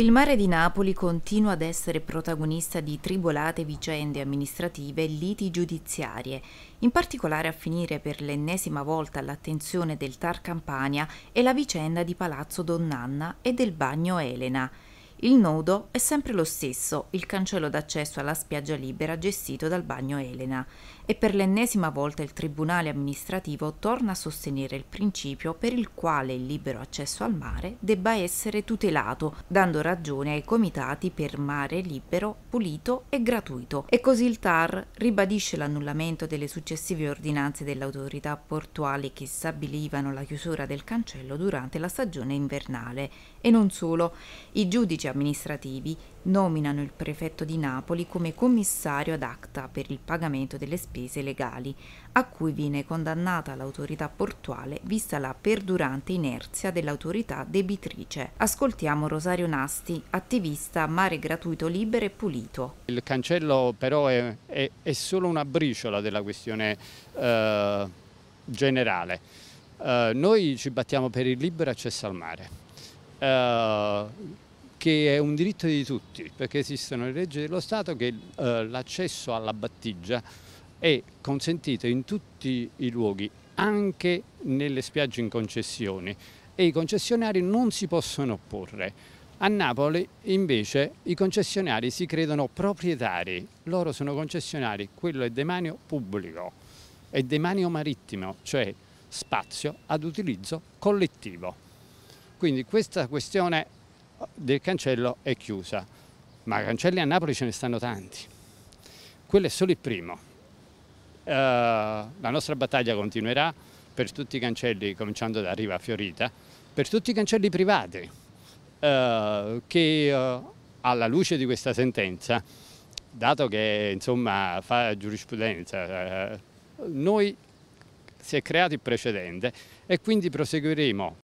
Il mare di Napoli continua ad essere protagonista di tribolate vicende amministrative e liti giudiziarie. In particolare a finire per l'ennesima volta all'attenzione del Tar Campania è la vicenda di Palazzo Donnanna e del bagno Elena. Il nodo è sempre lo stesso, il cancello d'accesso alla spiaggia libera gestito dal bagno Elena e per l'ennesima volta il Tribunale amministrativo torna a sostenere il principio per il quale il libero accesso al mare debba essere tutelato, dando ragione ai comitati per mare libero, pulito e gratuito. E così il TAR ribadisce l'annullamento delle successive ordinanze delle autorità portuali che stabilivano la chiusura del cancello durante la stagione invernale. E non solo, i giudici amministrativi nominano il prefetto di Napoli come commissario ad acta per il pagamento delle spese legali, a cui viene condannata l'autorità portuale vista la perdurante inerzia dell'autorità debitrice. Ascoltiamo Rosario Nasti, attivista Mare Gratuito Libero e Pulito. Il cancello però è, è, è solo una briciola della questione eh, generale. Eh, noi ci battiamo per il libero accesso al mare. Uh, che è un diritto di tutti, perché esistono le leggi dello Stato che eh, l'accesso alla battigia è consentito in tutti i luoghi, anche nelle spiagge in concessione e i concessionari non si possono opporre. A Napoli invece i concessionari si credono proprietari, loro sono concessionari, quello è demanio pubblico, è demanio marittimo, cioè spazio ad utilizzo collettivo. Quindi questa questione del cancello è chiusa, ma cancelli a Napoli ce ne stanno tanti. Quello è solo il primo. Uh, la nostra battaglia continuerà per tutti i cancelli, cominciando da Riva Fiorita, per tutti i cancelli privati uh, che uh, alla luce di questa sentenza, dato che insomma fa giurisprudenza, noi si è creato il precedente e quindi proseguiremo